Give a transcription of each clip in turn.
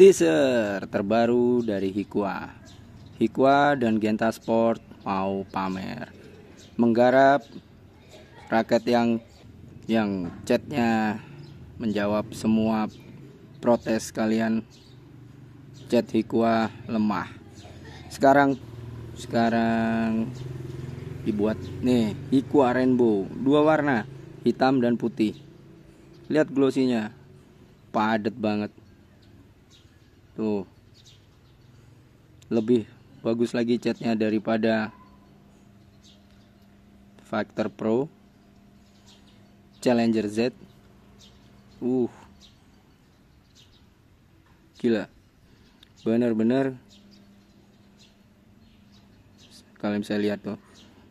teaser terbaru dari Hikwa. Hikwa dan Genta Sport mau pamer. Menggarap raket yang yang chatnya menjawab semua protes kalian chat Hikwa lemah. Sekarang sekarang dibuat nih Hikwa Rainbow, dua warna, hitam dan putih. Lihat nya Padat banget tuh lebih bagus lagi catnya daripada Factor Pro Challenger Z uh gila bener-bener kalian bisa lihat tuh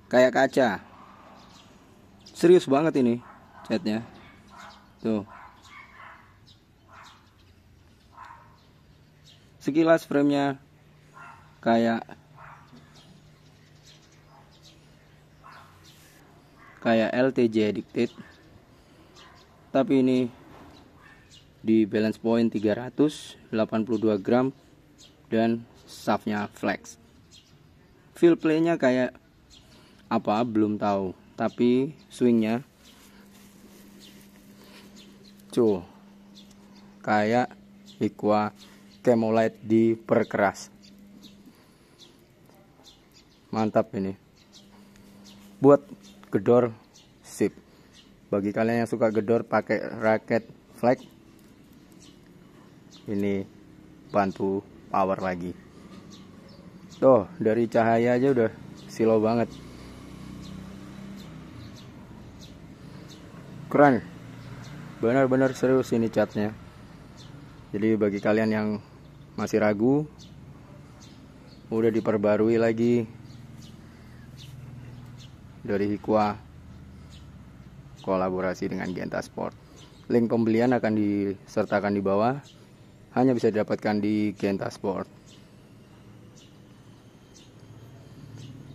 kayak kaca serius banget ini catnya tuh sekilas framenya kayak kayak LTJ addicted tapi ini di balance point 382 gram dan shaftnya flex feel playnya kayak apa belum tahu tapi swingnya cuh kayak Equa kemolite diperkeras mantap ini buat gedor sip bagi kalian yang suka gedor pakai raket flag ini bantu power lagi tuh dari cahaya aja udah silau banget keren benar-benar serius ini catnya jadi bagi kalian yang masih ragu udah diperbarui lagi dari Hikwa kolaborasi dengan Genta Sport. Link pembelian akan disertakan di bawah. Hanya bisa didapatkan di Genta Sport.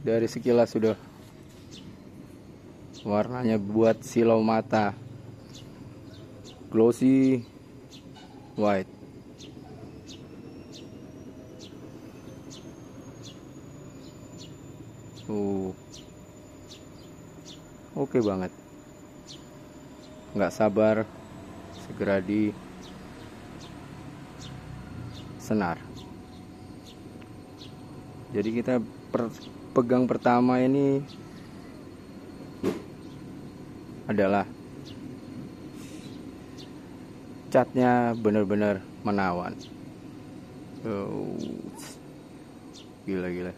Dari sekilas sudah warnanya buat silau mata. Glossy white. masuk oke banget nggak sabar segera di senar jadi kita per, pegang pertama ini adalah catnya benar-benar menawan. Oh, gila gila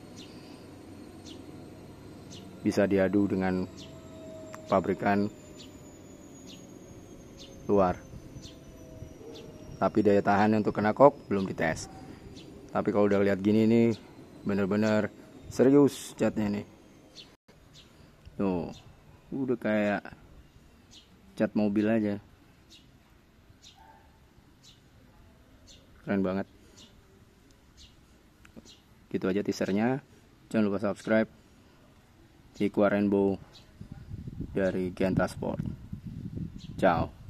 bisa diadu dengan pabrikan luar tapi daya tahan untuk kena kok belum dites tapi kalau udah lihat gini nih bener-bener serius catnya nih tuh udah kayak cat mobil aja keren banget gitu aja teasernya jangan lupa subscribe Jaguar Rainbow dari Gentasport, Sport. Ciao.